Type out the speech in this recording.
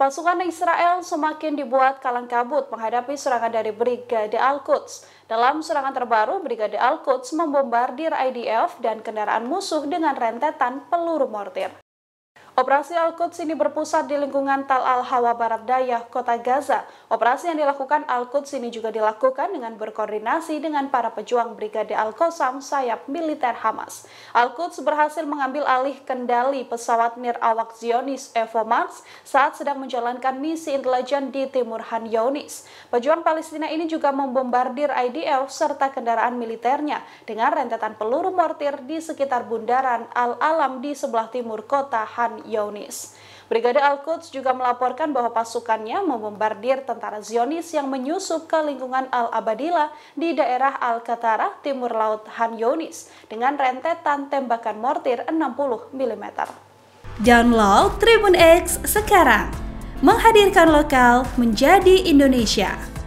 Pasukan Israel semakin dibuat kalang kabut menghadapi serangan dari Brigade Al-Quds. Dalam serangan terbaru, Brigade Al-Quds membombardir IDF dan kendaraan musuh dengan rentetan peluru mortir. Operasi Al-Quds ini berpusat di lingkungan Tal Al-Hawa Barat Daya, kota Gaza. Operasi yang dilakukan Al-Quds ini juga dilakukan dengan berkoordinasi dengan para pejuang Brigade Al-Qassam sayap militer Hamas. Al-Quds berhasil mengambil alih kendali pesawat Mir awak Zionis Mars saat sedang menjalankan misi intelijen di Timur Han Yonis. Pejuang Palestina ini juga membombardir IDF serta kendaraan militernya dengan rentetan peluru mortir di sekitar bundaran Al-Alam di sebelah timur kota Han Yonis. Brigade Al-Quds juga melaporkan bahwa pasukannya membombardir tentara Zionis yang menyusup ke lingkungan Al-Abadila di daerah Al-Qatara, timur laut Han Yonis, dengan rentetan tembakan mortir 60 mm. Download Tribun X sekarang, menghadirkan lokal menjadi Indonesia.